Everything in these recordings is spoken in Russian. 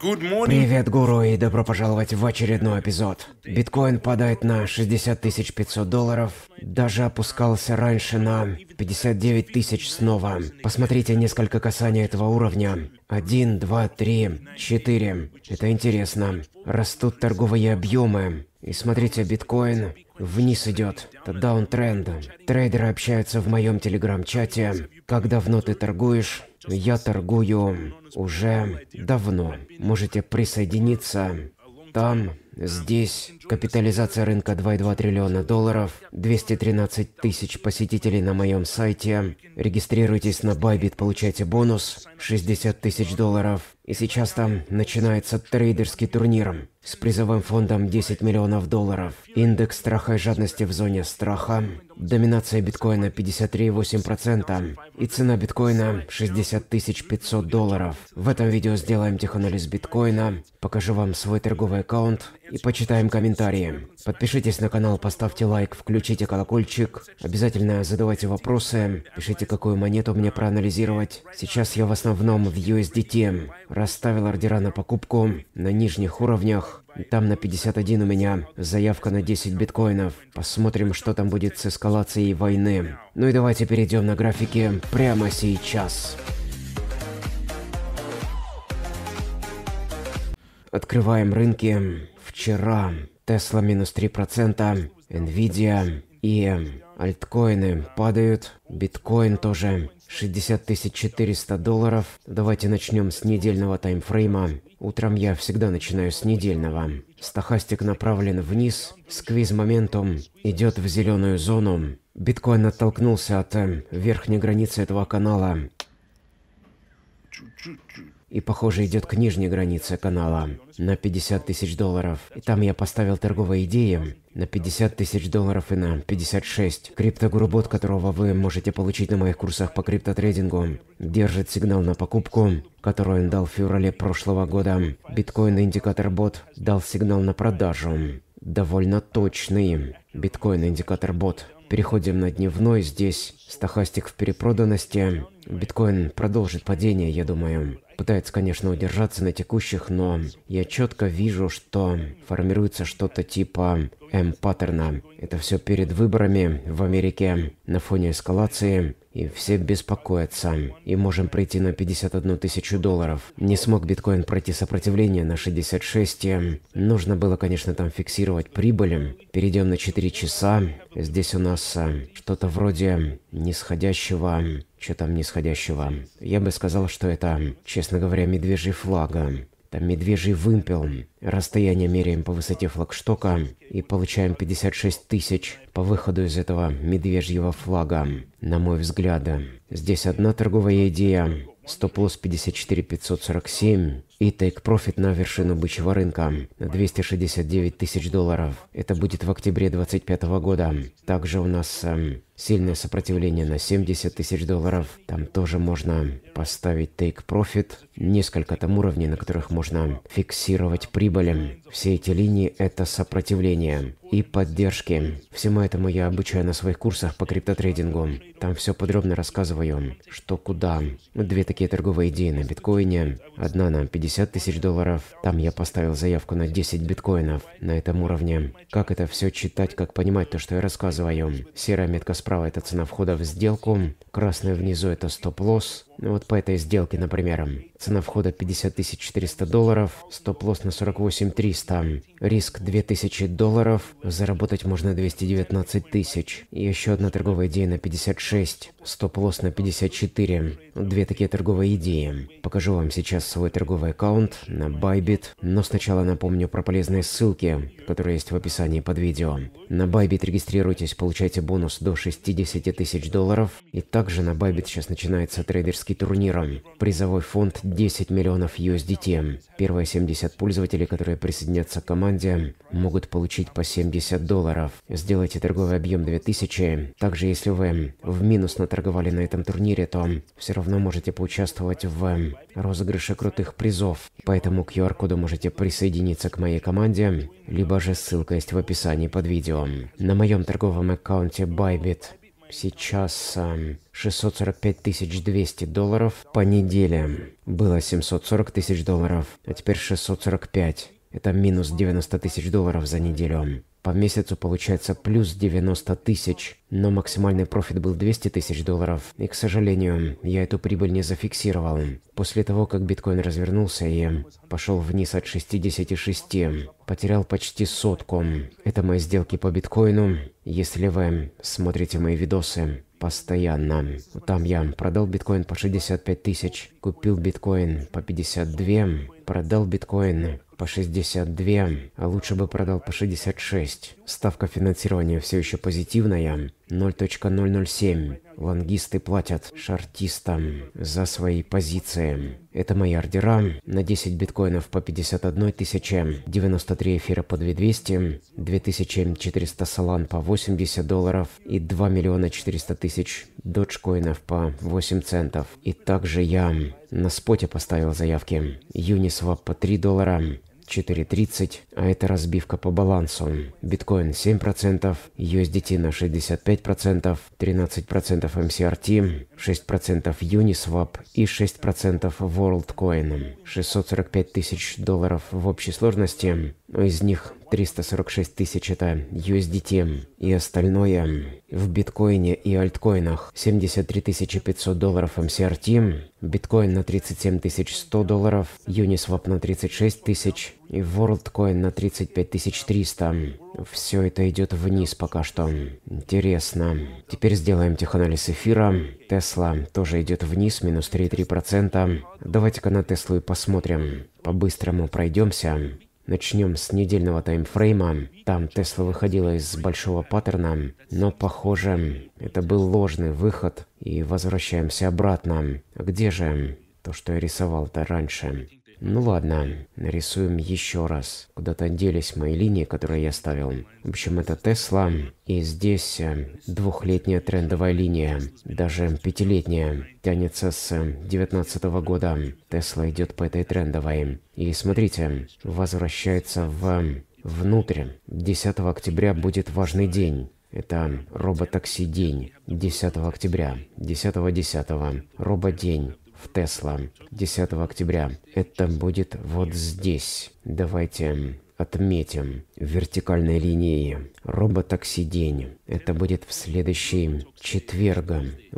Привет, гуру, и добро пожаловать в очередной эпизод. Биткоин падает на 60 тысяч 500 долларов, даже опускался раньше на 59 тысяч снова. Посмотрите несколько касаний этого уровня. 1, 2, 3, 4. Это интересно. Растут торговые объемы. И смотрите, биткоин вниз идет. Это даунтренд. Трейдеры общаются в моем телеграм-чате. Как давно ты торгуешь? Я торгую уже давно. Можете присоединиться. Там, здесь, капитализация рынка 2,2 триллиона долларов, 213 тысяч посетителей на моем сайте. Регистрируйтесь на Bybit, получайте бонус 60 тысяч долларов. И сейчас там начинается трейдерский турнир с призовым фондом 10 миллионов долларов. Индекс страха и жадности в зоне страха. Доминация биткоина 53,8%. И цена биткоина 60 500 долларов. В этом видео сделаем теханализ биткоина, покажу вам свой торговый аккаунт и почитаем комментарии. Подпишитесь на канал, поставьте лайк, включите колокольчик. Обязательно задавайте вопросы, пишите какую монету мне проанализировать. Сейчас я в основном в USDT расставил ордера на покупку на нижних уровнях. Там на 51 у меня заявка на 10 биткоинов. Посмотрим, что там будет с эскалацией войны. Ну и давайте перейдем на графики прямо сейчас. Открываем рынки. Вчера Tesla минус 3%, Nvidia и альткоины падают, биткоин тоже 60 400 долларов. Давайте начнем с недельного таймфрейма. Утром я всегда начинаю с недельного. Стохастик направлен вниз, сквиз моментум идет в зеленую зону. Биткоин оттолкнулся от э, верхней границы этого канала. Чуть-чуть и, похоже, идет к нижней границе канала на 50 тысяч долларов. И там я поставил торговые идеи на 50 тысяч долларов и на 56. Криптогурубот, которого вы можете получить на моих курсах по криптотрейдингу, держит сигнал на покупку, который он дал в феврале прошлого года. Биткоин-индикатор-бот дал сигнал на продажу. Довольно точный биткоин-индикатор-бот. Переходим на дневной, здесь стохастик в перепроданности, Биткоин продолжит падение, я думаю. Пытается, конечно, удержаться на текущих, но я четко вижу, что формируется что-то типа М-паттерна. Это все перед выборами в Америке на фоне эскалации, и все беспокоятся. И можем прийти на 51 тысячу долларов. Не смог биткоин пройти сопротивление на 66. Нужно было, конечно, там фиксировать прибыль. Перейдем на 4 часа. Здесь у нас э, что-то вроде нисходящего что там нисходящего. Я бы сказал, что это, честно говоря, медвежий флага. Там медвежий вымпел. Расстояние меряем по высоте флагштока и получаем 56 тысяч по выходу из этого медвежьего флага, на мой взгляд. Здесь одна торговая идея, Стоп-лосс 54547 и тейк-профит на вершину бычьего рынка на 269 тысяч долларов. Это будет в октябре 2025 года. Также у нас э, сильное сопротивление на 70 тысяч долларов. Там тоже можно поставить тейк-профит. Несколько там уровней, на которых можно фиксировать прибыль. Все эти линии – это сопротивление и поддержки. Всему этому я обучаю на своих курсах по криптотрейдингу. Там все подробно рассказываю, что куда. Две такие торговые идеи на биткоине. Одна на 50 тысяч долларов. Там я поставил заявку на 10 биткоинов на этом уровне. Как это все читать, как понимать то, что я рассказываю. Серая метка справа – это цена входа в сделку. Красная внизу – это стоп-лосс. Ну, вот по этой сделке, например. Цена входа 50 400 долларов, стоп-лосс на 48 300. 300. Риск 2000 долларов, заработать можно 219 тысяч. И еще одна торговая идея на 56, стоп-лосс на 54. Две такие торговые идеи. Покажу вам сейчас свой торговый аккаунт на Bybit, но сначала напомню про полезные ссылки, которые есть в описании под видео. На Bybit регистрируйтесь, получайте бонус до 60 тысяч долларов. И также на Bybit сейчас начинается трейдерский турнир. Призовой фонд 10 миллионов USDT. Первые 70 пользователей, которые присоединились присоединятся к команде, могут получить по 70 долларов. Сделайте торговый объем 2000. Также, если вы в минус наторговали на этом турнире, то все равно можете поучаствовать в розыгрыше крутых призов. Поэтому QR-коду можете присоединиться к моей команде, либо же ссылка есть в описании под видео. На моем торговом аккаунте Bybit сейчас 645 эм, 200 долларов по неделе. Было 740 тысяч долларов, а теперь 645. Это минус 90 тысяч долларов за неделю. По месяцу получается плюс 90 тысяч, но максимальный профит был 200 тысяч долларов, и, к сожалению, я эту прибыль не зафиксировал. После того, как биткоин развернулся и пошел вниз от 66, потерял почти сотку. Это мои сделки по биткоину, если вы смотрите мои видосы постоянно. Там я продал биткоин по 65 тысяч, купил биткоин по 52, продал биткоин по 62, а лучше бы продал по 66. Ставка финансирования все еще позитивная, 0.007. Лангисты платят шартистам за свои позиции. Это мои ордера на 10 биткоинов по 51 тысяче, 93 эфира по 2200, 2400 салан по 80 долларов и 2 миллиона 400 тысяч доджкоинов по 8 центов. И также я на споте поставил заявки. Uniswap по 3 доллара, 4.30, а это разбивка по балансу. Биткоин 7%, USDT на 65%, 13% MCRT, 6% Uniswap и 6% WorldCoin. 645 тысяч долларов в общей сложности, но из них 346 тысяч это USDT и остальное в биткоине и альткоинах 73 500 долларов MCRT, биткоин на 37 100 долларов, Uniswap на 36 тысяч и WorldCoin на 35 300. Все это идет вниз пока что. Интересно. Теперь сделаем теханализ эфира. Тесла тоже идет вниз, минус 3,3%. Давайте-ка на Теслу и посмотрим. По-быстрому пройдемся. Начнем с недельного таймфрейма. Там Тесла выходила из большого паттерна, но похоже, это был ложный выход. И возвращаемся обратно. А где же то, что я рисовал-то раньше? Ну ладно, нарисуем еще раз. Куда-то делись мои линии, которые я ставил. В общем, это Тесла. И здесь э, двухлетняя трендовая линия, даже пятилетняя, тянется с 2019 э, года. Тесла идет по этой трендовой. И смотрите, возвращается в э, внутрь. 10 октября будет важный день. Это роботакси день 10 октября, 10 10 рободень в Тесла 10 октября. Это будет вот здесь. Давайте отметим вертикальной линией роботакси-день. Это будет в следующий четверг.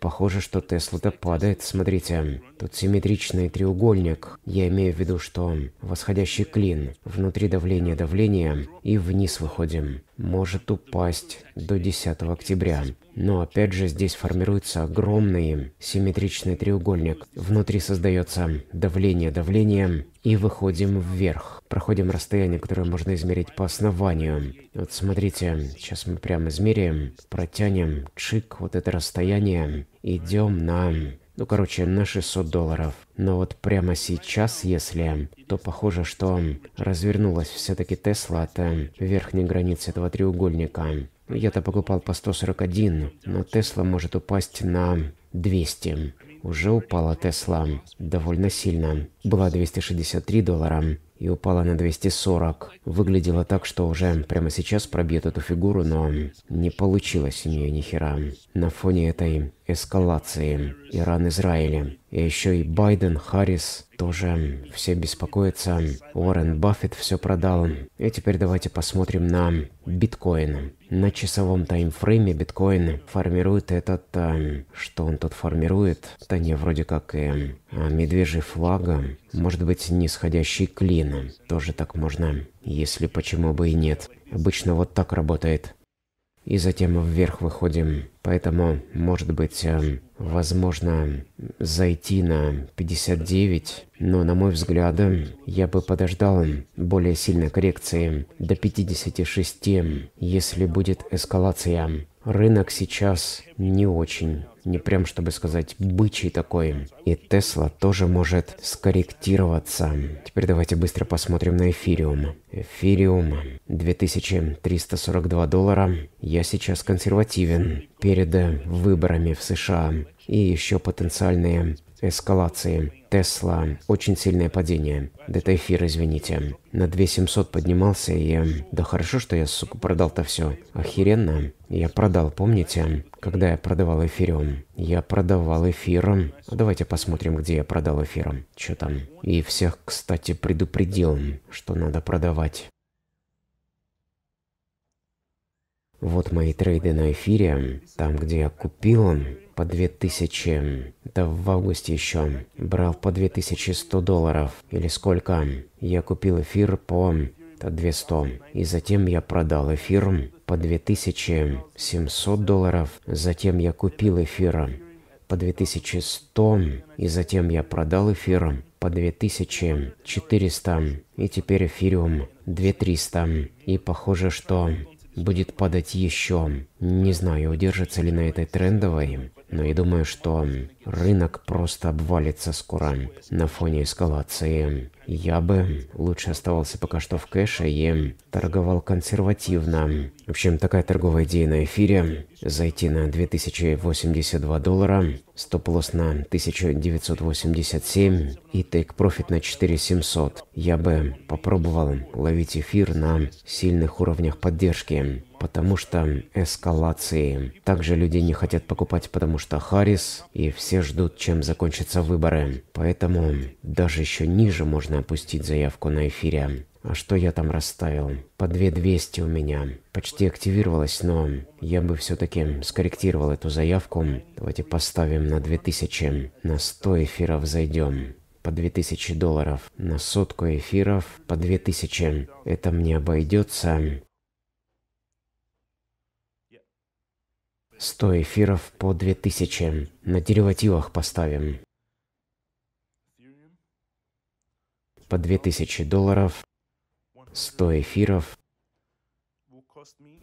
Похоже, что Тесла-то падает. Смотрите, тут симметричный треугольник. Я имею в виду, что восходящий клин. Внутри давления давления и вниз выходим. Может упасть до 10 октября. Но опять же здесь формируется огромный симметричный треугольник. Внутри создается давление давление и выходим вверх. Проходим расстояние, которое можно измерить по основанию. Вот смотрите, сейчас мы прямо измеряем протянем, чик, вот это расстояние. Идем на... Ну, короче, на 600 долларов. Но вот прямо сейчас, если, то похоже, что развернулась все-таки Тесла от э, верхней границы этого треугольника. Я-то покупал по 141, но Тесла может упасть на 200 уже упала Тесла довольно сильно. Была 263 доллара и упала на 240. Выглядело так, что уже прямо сейчас пробьет эту фигуру, но не получилось у нее ни хера. На фоне этой эскалации Иран-Израиля. И еще и Байден, Харрис тоже все беспокоятся. Уоррен Баффет все продал. И теперь давайте посмотрим на биткоин. На часовом таймфрейме биткоин формирует этот... Э, что он тут формирует? Да не, вроде как и э, э, медвежий флага. Может быть, нисходящий клин. Тоже так можно, если почему бы и нет. Обычно вот так работает и затем вверх выходим. Поэтому, может быть, эм, возможно, зайти на 59, но, на мой взгляд, эм, я бы подождал эм, более сильной коррекции до 56, если будет эскалация рынок сейчас не очень, не прям, чтобы сказать, бычий такой. И Тесла тоже может скорректироваться. Теперь давайте быстро посмотрим на эфириум. Эфириум 2342 доллара. Я сейчас консервативен перед выборами в США и еще потенциальные эскалации. Тесла, очень сильное падение. Это эфир, извините. На 2700 поднимался и... Да хорошо, что я, сука, продал-то все. Охеренно. Я продал, помните? Когда я продавал эфириум? Я продавал эфиром. А давайте посмотрим, где я продал эфиром. Что там? И всех, кстати, предупредил, что надо продавать. Вот мои трейды на эфире, там, где я купил по 2000, это в августе еще, брал по 2100 долларов, или сколько, я купил эфир по 200, и затем я продал эфир по 2700 долларов, затем я купил эфир по 2100, и затем я продал эфир по 2400, и теперь эфириум 2300, и похоже, что будет падать еще. Не знаю, удержится ли на этой трендовой, но я думаю, что рынок просто обвалится скоро на фоне эскалации. Я бы лучше оставался пока что в кэше и торговал консервативно. В общем, такая торговая идея на эфире. Зайти на 2082 доллара, стоп-лосс на 1987 и тейк-профит на 4700. Я бы попробовал ловить эфир на сильных уровнях поддержки, потому что эскалации. Также люди не хотят покупать, потому что Харрис, и все ждут, чем закончатся выборы. Поэтому даже еще ниже можно опустить заявку на эфире. А что я там расставил? По 2200 у меня. Почти активировалось, но я бы все-таки скорректировал эту заявку. Давайте поставим на 2000. На 100 эфиров зайдем. По 2000 долларов. На сотку эфиров по 2000. Это мне обойдется. 100 эфиров по 2000. На деривативах поставим. По 2000 долларов 100 эфиров.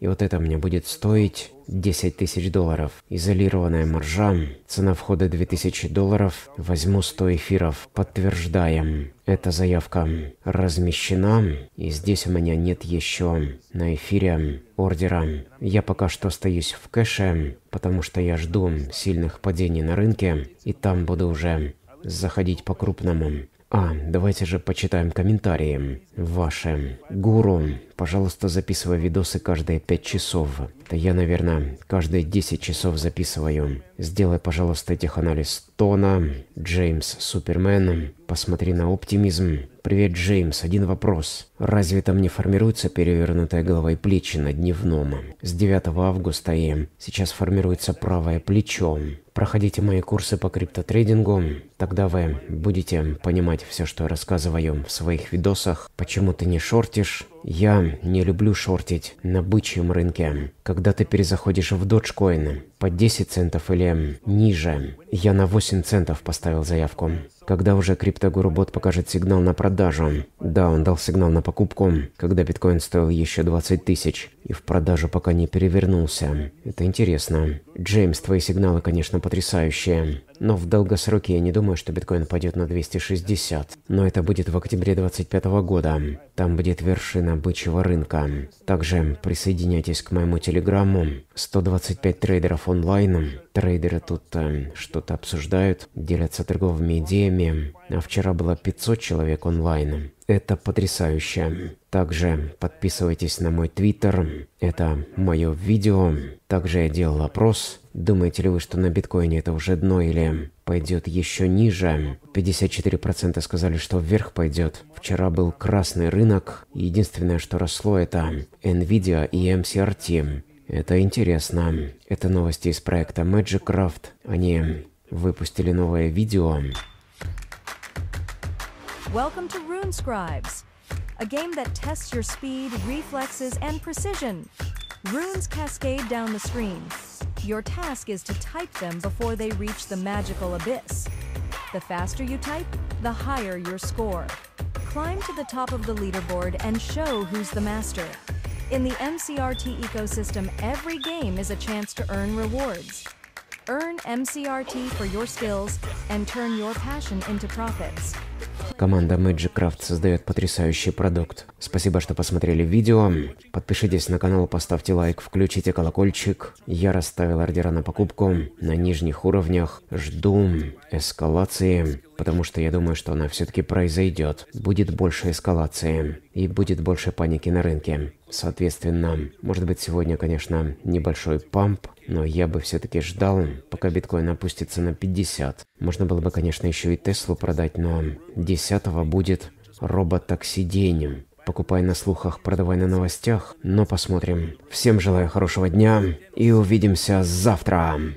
И вот это мне будет стоить 10 тысяч долларов. Изолированная маржа, цена входа 2000 долларов, возьму 100 эфиров, подтверждаем. Эта заявка размещена, и здесь у меня нет еще на эфире ордера. Я пока что остаюсь в кэше, потому что я жду сильных падений на рынке, и там буду уже заходить по-крупному. А, давайте же почитаем комментарии ваши. Гуру Пожалуйста, записывай видосы каждые 5 часов. Да я, наверное, каждые 10 часов записываю. Сделай, пожалуйста, анализ. Тона, Джеймс Супермен, посмотри на оптимизм. Привет, Джеймс, один вопрос. Разве там не формируется перевернутая голова и плечи на дневном? С 9 августа и сейчас формируется правое плечо. Проходите мои курсы по криптотрейдингу, тогда вы будете понимать все, что я рассказываю в своих видосах, почему ты не шортишь, я не люблю шортить на бычьем рынке, когда ты перезаходишь в доджкоин под 10 центов или ниже. Я на 8 центов поставил заявку. Когда уже криптогурубот покажет сигнал на продажу. Да, он дал сигнал на покупку, когда биткоин стоил еще 20 тысяч. И в продажу пока не перевернулся. Это интересно. Джеймс, твои сигналы, конечно, потрясающие. Но в долгосроке я не думаю, что биткоин пойдет на 260. Но это будет в октябре 2025 года. Там будет вершина бычьего рынка. Также присоединяйтесь к моему телеграмму. 125 трейдеров онлайн. Трейдеры тут э, что-то обсуждают, делятся торговыми идеями. А вчера было 500 человек онлайн. Это потрясающе. Также подписывайтесь на мой твиттер. Это мое видео. Также я делал опрос. Думаете ли вы, что на биткоине это уже дно или пойдет еще ниже? 54% сказали, что вверх пойдет. Вчера был красный рынок. Единственное, что росло, это Nvidia и MCRT. Это интересно. Это новости из проекта Magic Craft. Они выпустили новое видео. Welcome to Rune Scribes, a game that tests your speed, reflexes, and precision. Runes cascade down the screen. Your task is to type them before they reach the magical abyss. The faster you type, the higher your score. Climb to the top of the leaderboard and show who's the master. In the MCRT ecosystem, every game is a chance to earn rewards. Earn MCRT for your skills and turn your passion into profits. Команда Magic Craft создает потрясающий продукт. Спасибо, что посмотрели видео. Подпишитесь на канал, поставьте лайк, включите колокольчик. Я расставил ордера на покупку на нижних уровнях. Жду эскалации потому что я думаю, что она все-таки произойдет. Будет больше эскалации и будет больше паники на рынке. Соответственно, может быть сегодня, конечно, небольшой памп, но я бы все-таки ждал, пока биткоин опустится на 50. Можно было бы, конечно, еще и Теслу продать, но 10 будет робот-такси день. Покупай на слухах, продавай на новостях, но посмотрим. Всем желаю хорошего дня и увидимся завтра.